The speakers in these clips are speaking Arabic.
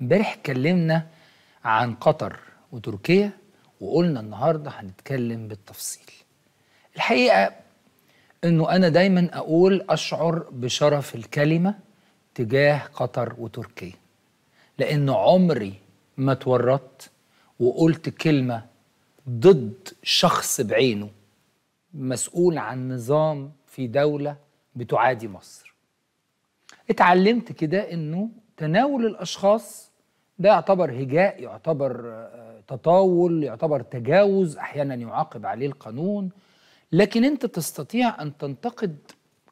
امبارح اتكلمنا عن قطر وتركيا وقلنا النهارده هنتكلم بالتفصيل الحقيقه انه انا دايما اقول اشعر بشرف الكلمه تجاه قطر وتركيا لان عمري ما اتورطت وقلت كلمه ضد شخص بعينه مسؤول عن نظام في دوله بتعادي مصر اتعلمت كده انه تناول الاشخاص ده يعتبر هجاء يعتبر آه، تطاول يعتبر تجاوز احيانا يعاقب عليه القانون لكن انت تستطيع ان تنتقد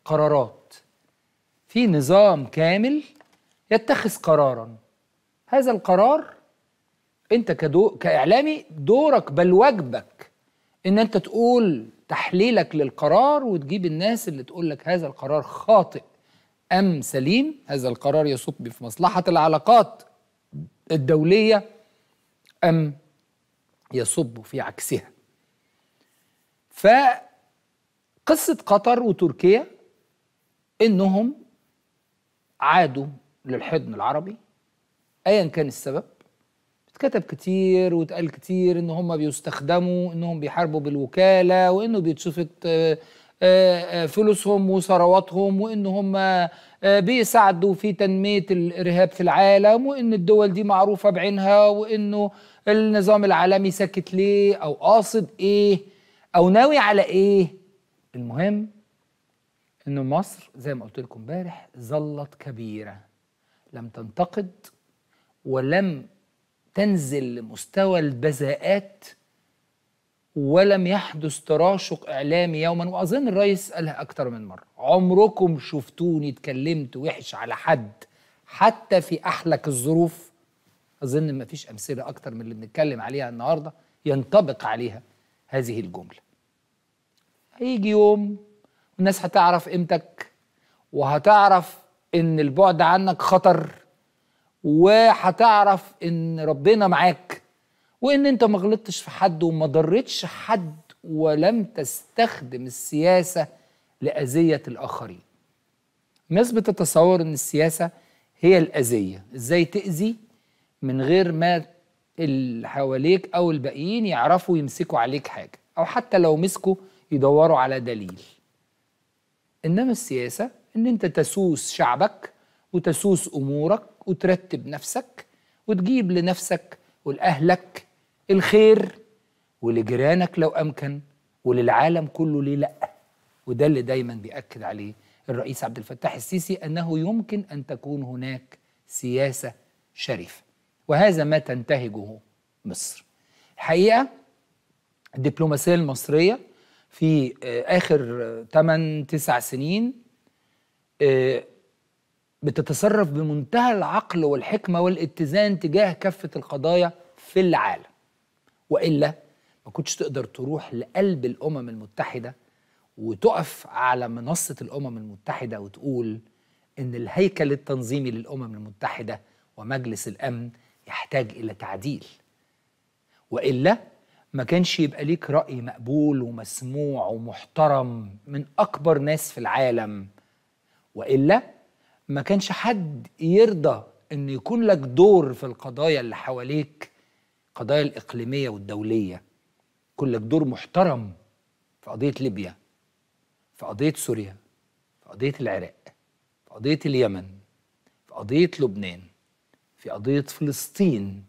قرارات في نظام كامل يتخذ قرارا هذا القرار انت كدو كاعلامي دورك بل واجبك ان انت تقول تحليلك للقرار وتجيب الناس اللي تقول لك هذا القرار خاطئ أم سليم هذا القرار يصب في مصلحة العلاقات الدولية أم يصب في عكسها فقصة قطر وتركيا إنهم عادوا للحضن العربي أيا كان السبب اتكتب كتير واتقال كتير ان هم بيستخدموا انهم بيحاربوا بالوكاله وانه بيتشفط آه، آه، آه، فلوسهم وثرواتهم وان هم آه، بيساعدوا في تنميه الارهاب في العالم وان الدول دي معروفه بعينها وانه النظام العالمي ساكت ليه او قاصد ايه او ناوي على ايه المهم ان مصر زي ما قلت لكم امبارح ظلت كبيره لم تنتقد ولم تنزل لمستوى البذاءات ولم يحدث تراشق اعلامي يوما واظن الرئيس قالها اكتر من مره عمركم شفتوني اتكلمت وحش على حد حتى في احلك الظروف اظن ما فيش امثله اكتر من اللي بنتكلم عليها النهارده ينطبق عليها هذه الجمله هيجي يوم الناس هتعرف قيمتك وهتعرف ان البعد عنك خطر وهتعرف ان ربنا معاك وان انت ما غلطتش في حد وما ضرتش حد ولم تستخدم السياسه لاذيه الاخرين الناس بتتصور ان السياسه هي الاذيه ازاي تاذي من غير ما اللي حواليك او الباقيين يعرفوا يمسكوا عليك حاجه او حتى لو مسكوا يدوروا على دليل انما السياسه ان انت تسوس شعبك وتسوس امورك وترتب نفسك وتجيب لنفسك ولاهلك الخير ولجيرانك لو امكن وللعالم كله ليه لا وده اللي دايما بياكد عليه الرئيس عبد الفتاح السيسي انه يمكن ان تكون هناك سياسه شريفه وهذا ما تنتهجه مصر الحقيقه الدبلوماسيه المصريه في آه، اخر 8 آه، 9 سنين آه، بتتصرف بمنتهى العقل والحكمه والاتزان تجاه كافه القضايا في العالم والا ما كنتش تقدر تروح لقلب الامم المتحده وتقف على منصه الامم المتحده وتقول ان الهيكل التنظيمي للامم المتحده ومجلس الامن يحتاج الى تعديل والا ما كانش يبقى ليك راي مقبول ومسموع ومحترم من اكبر ناس في العالم والا ما كانش حد يرضى ان يكون لك دور في القضايا اللي حواليك القضايا الإقليمية والدولية كلك دور محترم في قضية ليبيا في قضية سوريا في قضية العراق في قضية اليمن في قضية لبنان في قضية فلسطين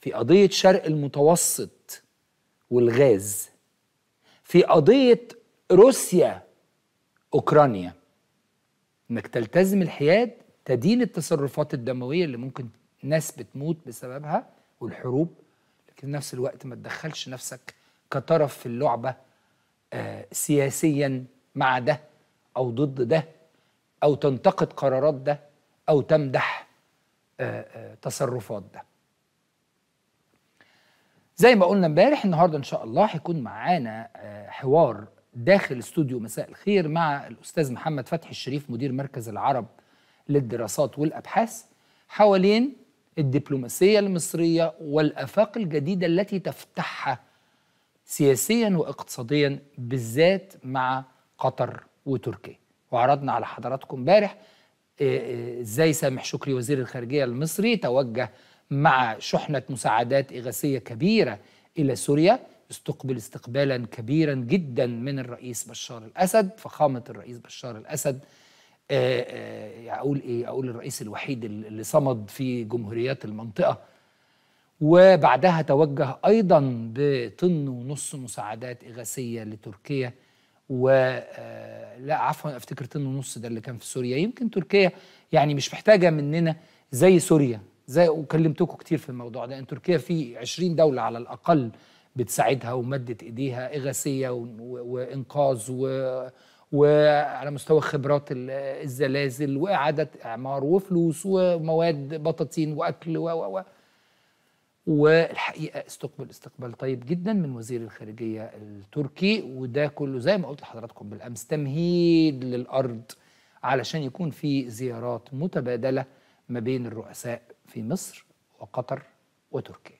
في قضية شرق المتوسط والغاز في قضية روسيا أوكرانيا إنك تلتزم الحياد تدين التصرفات الدموية اللي ممكن ناس بتموت بسببها والحروب لكن في نفس الوقت ما تدخلش نفسك كطرف في اللعبة آه، سياسيا مع ده أو ضد ده أو تنتقد قرارات ده أو تمدح آه، آه، تصرفات ده زي ما قلنا امبارح النهارده ان شاء الله هيكون معانا حوار داخل استوديو مساء الخير مع الاستاذ محمد فتحي الشريف مدير مركز العرب للدراسات والابحاث حوالين الدبلوماسية المصرية والآفاق الجديدة التي تفتحها سياسيا واقتصاديا بالذات مع قطر وتركيا وعرضنا على حضراتكم امبارح آه، آه، ازاي سامح شكري وزير الخارجية المصري توجه مع شحنة مساعدات إغاثية كبيرة إلى سوريا استقبل استقبالا كبيرا جدا من الرئيس بشار الأسد فخامة الرئيس بشار الأسد آه، آه، يعني اقول ايه اقول الرئيس الوحيد اللي صمد في جمهوريات المنطقه وبعدها توجه ايضا بطن ونص مساعدات اغاثيه لتركيا و آه، لا عفوا افتكر طن ونص ده اللي كان في سوريا يمكن تركيا يعني مش محتاجه مننا زي سوريا زي وكلمتكم كتير في الموضوع ده ان تركيا في 20 دوله على الاقل بتساعدها ومدت ايديها اغاثيه وانقاذ و وعلى مستوى خبرات الزلازل واعاده اعمار وفلوس ومواد بطاطين واكل و و والحقيقه استقبل استقبال طيب جدا من وزير الخارجيه التركي وده كله زي ما قلت لحضراتكم بالامس تمهيد للارض علشان يكون في زيارات متبادله ما بين الرؤساء في مصر وقطر وتركيا